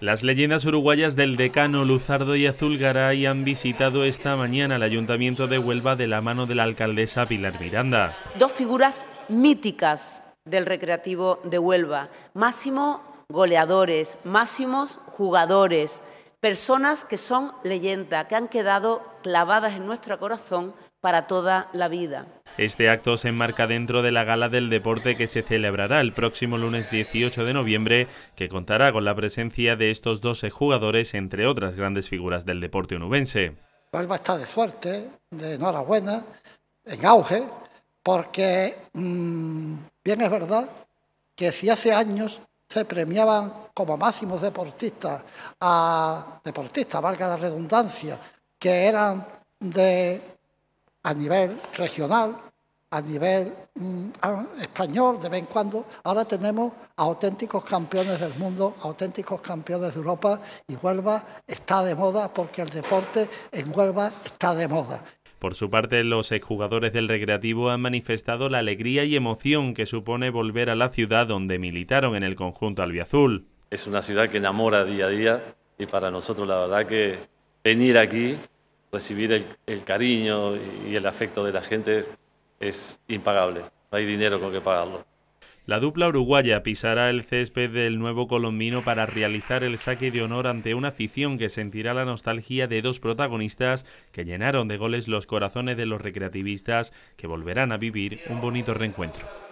Las leyendas uruguayas del decano Luzardo y Azulgaray han visitado esta mañana el Ayuntamiento de Huelva de la mano de la alcaldesa Pilar Miranda. Dos figuras míticas del Recreativo de Huelva. Máximo goleadores, máximos jugadores, personas que son leyenda, que han quedado clavadas en nuestro corazón para toda la vida. Este acto se enmarca dentro de la Gala del Deporte que se celebrará el próximo lunes 18 de noviembre, que contará con la presencia de estos 12 jugadores, entre otras grandes figuras del deporte onubense. Hoy está de suerte, de enhorabuena, en auge, porque mm, bien es verdad que si hace años se premiaban como máximos deportistas a deportistas, valga la redundancia, que eran de a nivel regional, a nivel mm, español de vez en cuando, ahora tenemos a auténticos campeones del mundo, auténticos campeones de Europa y Huelva está de moda porque el deporte en Huelva está de moda. Por su parte, los exjugadores del Recreativo han manifestado la alegría y emoción que supone volver a la ciudad donde militaron en el conjunto albiazul. Es una ciudad que enamora día a día y para nosotros la verdad que venir aquí, recibir el, el cariño y el afecto de la gente es impagable. No hay dinero con que pagarlo. La dupla uruguaya pisará el césped del nuevo Colombino para realizar el saque de honor ante una afición que sentirá la nostalgia de dos protagonistas que llenaron de goles los corazones de los recreativistas que volverán a vivir un bonito reencuentro.